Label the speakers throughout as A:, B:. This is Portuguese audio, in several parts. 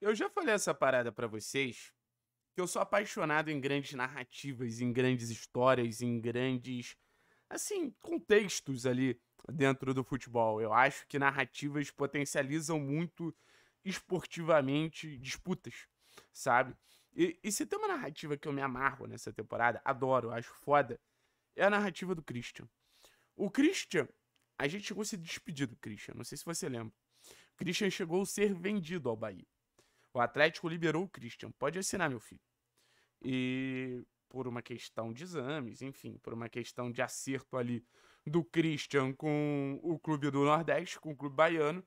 A: Eu já falei essa parada para vocês, que eu sou apaixonado em grandes narrativas, em grandes histórias, em grandes, assim, contextos ali dentro do futebol. Eu acho que narrativas potencializam muito esportivamente disputas, sabe? E, e se tem uma narrativa que eu me amarro nessa temporada, adoro, acho foda, é a narrativa do Christian. O Christian, a gente chegou a se despedir do Christian, não sei se você lembra. O Christian chegou a ser vendido ao Bahia. O Atlético liberou o Christian. Pode assinar, meu filho. E por uma questão de exames, enfim, por uma questão de acerto ali do Christian com o clube do Nordeste, com o clube baiano,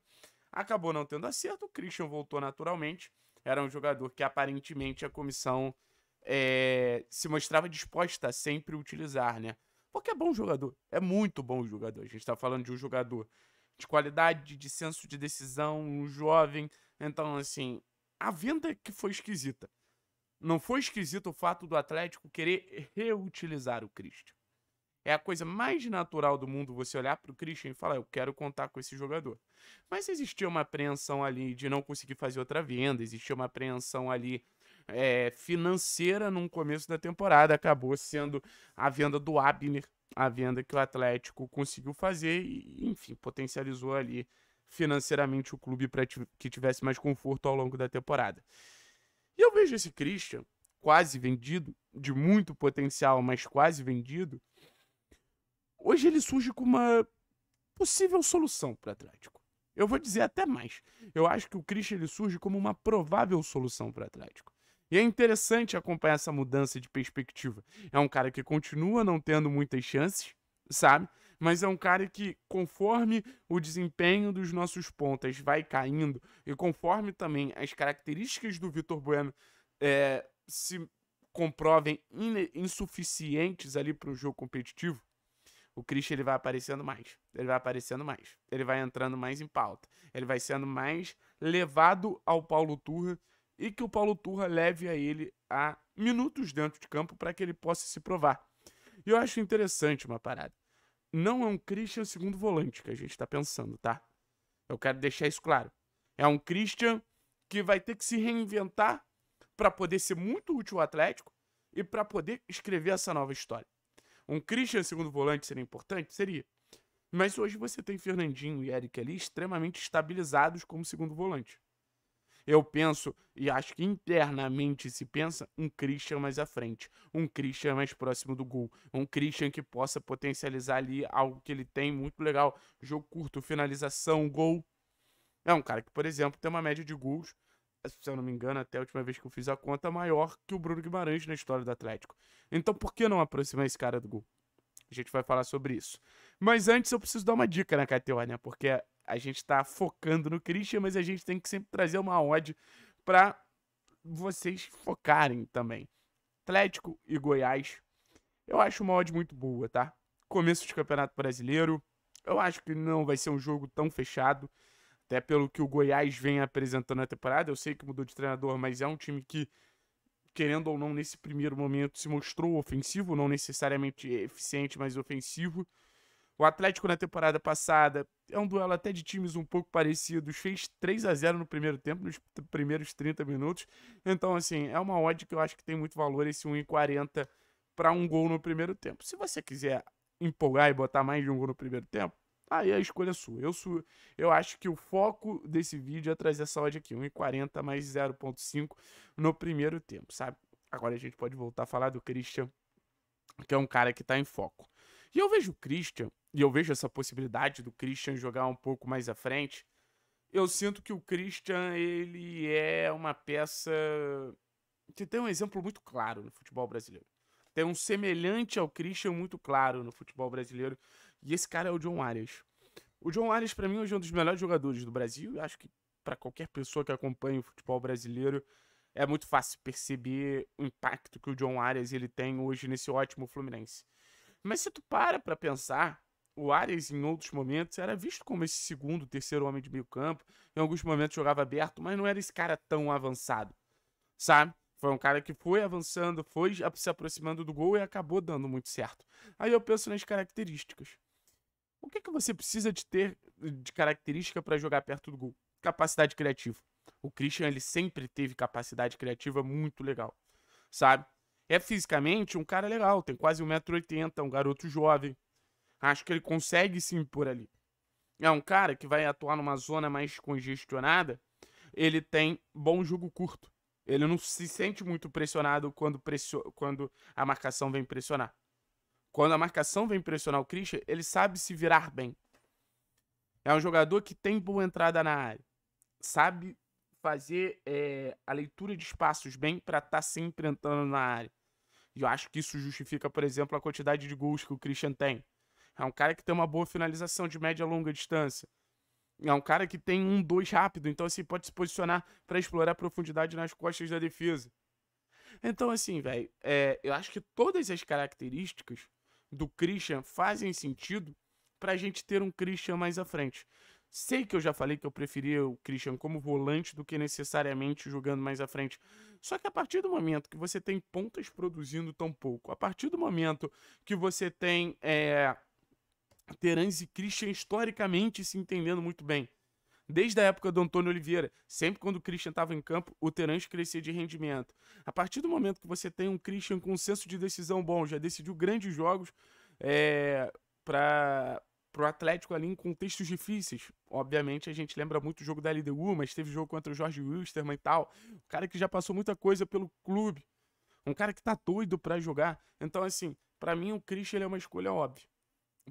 A: acabou não tendo acerto. O Christian voltou naturalmente. Era um jogador que aparentemente a comissão é, se mostrava disposta a sempre utilizar, né? Porque é bom jogador, é muito bom jogador. A gente está falando de um jogador de qualidade, de senso de decisão, um jovem. Então, assim, a venda que foi esquisita. Não foi esquisito o fato do Atlético querer reutilizar o Christian. É a coisa mais natural do mundo você olhar para o Christian e falar: eu quero contar com esse jogador. Mas existia uma apreensão ali de não conseguir fazer outra venda, existia uma apreensão ali é, financeira no começo da temporada. Acabou sendo a venda do Abner, a venda que o Atlético conseguiu fazer e, enfim, potencializou ali financeiramente o clube para que tivesse mais conforto ao longo da temporada. E eu vejo esse Christian quase vendido, de muito potencial, mas quase vendido. Hoje ele surge com uma possível solução para o Atlético. Eu vou dizer até mais. Eu acho que o Christian ele surge como uma provável solução para o Atlético. E é interessante acompanhar essa mudança de perspectiva. É um cara que continua não tendo muitas chances, sabe? mas é um cara que, conforme o desempenho dos nossos pontas vai caindo e conforme também as características do Vitor Bueno é, se comprovem insuficientes ali para o jogo competitivo, o Christian ele vai aparecendo mais, ele vai aparecendo mais, ele vai entrando mais em pauta, ele vai sendo mais levado ao Paulo Turra e que o Paulo Turra leve a ele a minutos dentro de campo para que ele possa se provar. E eu acho interessante uma parada não é um Christian segundo volante que a gente tá pensando, tá? Eu quero deixar isso claro. É um Christian que vai ter que se reinventar para poder ser muito útil ao Atlético e para poder escrever essa nova história. Um Christian segundo volante seria importante? Seria. Mas hoje você tem Fernandinho e Eric ali extremamente estabilizados como segundo volante. Eu penso, e acho que internamente se pensa, um Christian mais à frente, um Christian mais próximo do gol, um Christian que possa potencializar ali algo que ele tem muito legal, jogo curto, finalização, gol. É um cara que, por exemplo, tem uma média de gols, se eu não me engano, até a última vez que eu fiz a conta, maior que o Bruno Guimarães na história do Atlético. Então por que não aproximar esse cara do gol? A gente vai falar sobre isso. Mas antes eu preciso dar uma dica na KTO, né? Porque a gente está focando no Christian, mas a gente tem que sempre trazer uma odd para vocês focarem também. Atlético e Goiás, eu acho uma odd muito boa, tá? Começo de Campeonato Brasileiro, eu acho que não vai ser um jogo tão fechado, até pelo que o Goiás vem apresentando na temporada. Eu sei que mudou de treinador, mas é um time que, querendo ou não, nesse primeiro momento se mostrou ofensivo, não necessariamente eficiente, mas ofensivo. O Atlético na temporada passada é um duelo até de times um pouco parecidos, fez 3 a 0 no primeiro tempo, nos primeiros 30 minutos. Então, assim, é uma odd que eu acho que tem muito valor esse 1,40 para um gol no primeiro tempo. Se você quiser empolgar e botar mais de um gol no primeiro tempo, aí a escolha é sua. Eu, sou, eu acho que o foco desse vídeo é trazer essa odd aqui, 1,40 mais 0,5 no primeiro tempo, sabe? Agora a gente pode voltar a falar do Christian, que é um cara que está em foco. E eu vejo o Christian e eu vejo essa possibilidade do Christian jogar um pouco mais à frente, eu sinto que o Christian ele é uma peça que tem um exemplo muito claro no futebol brasileiro. Tem um semelhante ao Christian muito claro no futebol brasileiro. E esse cara é o John Arias. O John Arias, para mim, hoje é um dos melhores jogadores do Brasil. Acho que para qualquer pessoa que acompanha o futebol brasileiro, é muito fácil perceber o impacto que o John Arias ele tem hoje nesse ótimo Fluminense. Mas se tu para para pensar, o Arias, em outros momentos, era visto como esse segundo, terceiro homem de meio campo. Em alguns momentos jogava aberto, mas não era esse cara tão avançado, sabe? Foi um cara que foi avançando, foi se aproximando do gol e acabou dando muito certo. Aí eu penso nas características. O que, que você precisa de ter de característica para jogar perto do gol? Capacidade criativa. O Christian ele sempre teve capacidade criativa muito legal, sabe? É fisicamente um cara legal, tem quase 1,80m, um garoto jovem, Acho que ele consegue se impor ali. É um cara que vai atuar numa zona mais congestionada. Ele tem bom jogo curto. Ele não se sente muito pressionado quando, pressio... quando a marcação vem pressionar. Quando a marcação vem pressionar o Christian, ele sabe se virar bem. É um jogador que tem boa entrada na área. Sabe fazer é, a leitura de espaços bem para estar tá sempre entrando na área. E eu acho que isso justifica, por exemplo, a quantidade de gols que o Christian tem. É um cara que tem uma boa finalização de média a longa distância. É um cara que tem um, dois rápido, então assim, pode se posicionar para explorar profundidade nas costas da defesa. Então, assim, velho, é, eu acho que todas as características do Christian fazem sentido para a gente ter um Christian mais à frente. Sei que eu já falei que eu preferia o Christian como volante do que necessariamente jogando mais à frente. Só que a partir do momento que você tem pontas produzindo tão pouco, a partir do momento que você tem é, Terãs e Christian historicamente se entendendo muito bem. Desde a época do Antônio Oliveira, sempre quando o Christian estava em campo, o Terãs crescia de rendimento. A partir do momento que você tem um Christian com um senso de decisão bom, já decidiu grandes jogos é, para o Atlético ali em contextos difíceis. Obviamente a gente lembra muito o jogo da LDU, mas teve jogo contra o Jorge Wilstermann e tal. Um cara que já passou muita coisa pelo clube. Um cara que tá doido para jogar. Então, assim, para mim o Christian é uma escolha óbvia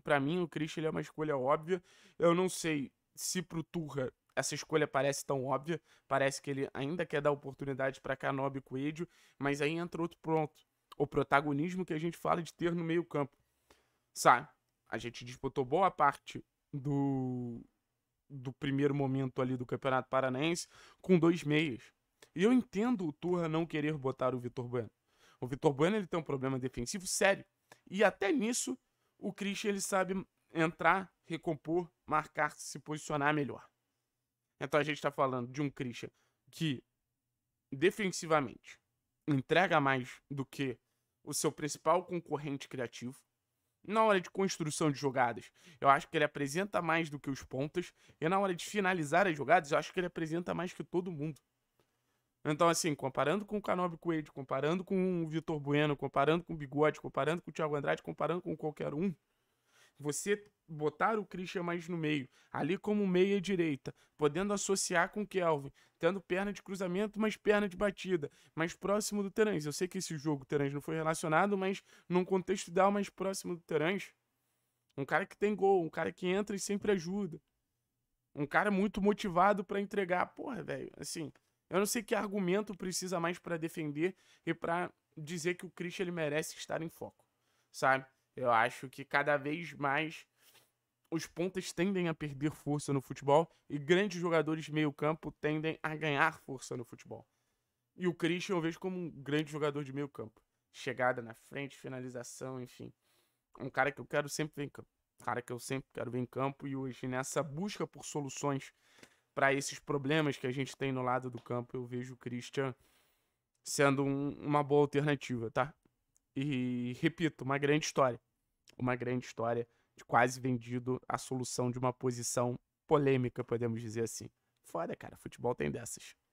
A: para mim, o Christian é uma escolha óbvia. Eu não sei se pro Turra essa escolha parece tão óbvia. Parece que ele ainda quer dar oportunidade para Canobi e Coelho, mas aí entra outro pronto. O protagonismo que a gente fala de ter no meio-campo. Sabe? A gente disputou boa parte do, do primeiro momento ali do Campeonato Paranaense com dois meias. E eu entendo o Turra não querer botar o Vitor Bueno. O Vitor Bueno ele tem um problema defensivo sério. E até nisso o Christian ele sabe entrar, recompor, marcar, se posicionar melhor. Então a gente está falando de um Christian que defensivamente entrega mais do que o seu principal concorrente criativo. Na hora de construção de jogadas, eu acho que ele apresenta mais do que os pontas. E na hora de finalizar as jogadas, eu acho que ele apresenta mais que todo mundo. Então, assim, comparando com o Canobi Coelho, comparando com o Vitor Bueno, comparando com o Bigode, comparando com o Thiago Andrade, comparando com qualquer um, você botar o Christian mais no meio, ali como meia direita, podendo associar com o Kelvin, tendo perna de cruzamento, mas perna de batida, mais próximo do Terãs. Eu sei que esse jogo Terãs não foi relacionado, mas num contexto ideal mais próximo do Terãs, um cara que tem gol, um cara que entra e sempre ajuda. Um cara muito motivado para entregar. Porra, velho, assim, eu não sei que argumento precisa mais para defender e para dizer que o Christian ele merece estar em foco, sabe? Eu acho que cada vez mais os pontas tendem a perder força no futebol e grandes jogadores de meio-campo tendem a ganhar força no futebol. E o Christian eu vejo como um grande jogador de meio-campo. Chegada na frente, finalização, enfim. Um cara que eu quero sempre ver em campo. Um cara que eu sempre quero ver em campo e hoje nessa busca por soluções para esses problemas que a gente tem no lado do campo, eu vejo o Christian sendo um, uma boa alternativa, tá? E repito, uma grande história. Uma grande história de quase vendido a solução de uma posição polêmica, podemos dizer assim. Foda, cara, futebol tem dessas.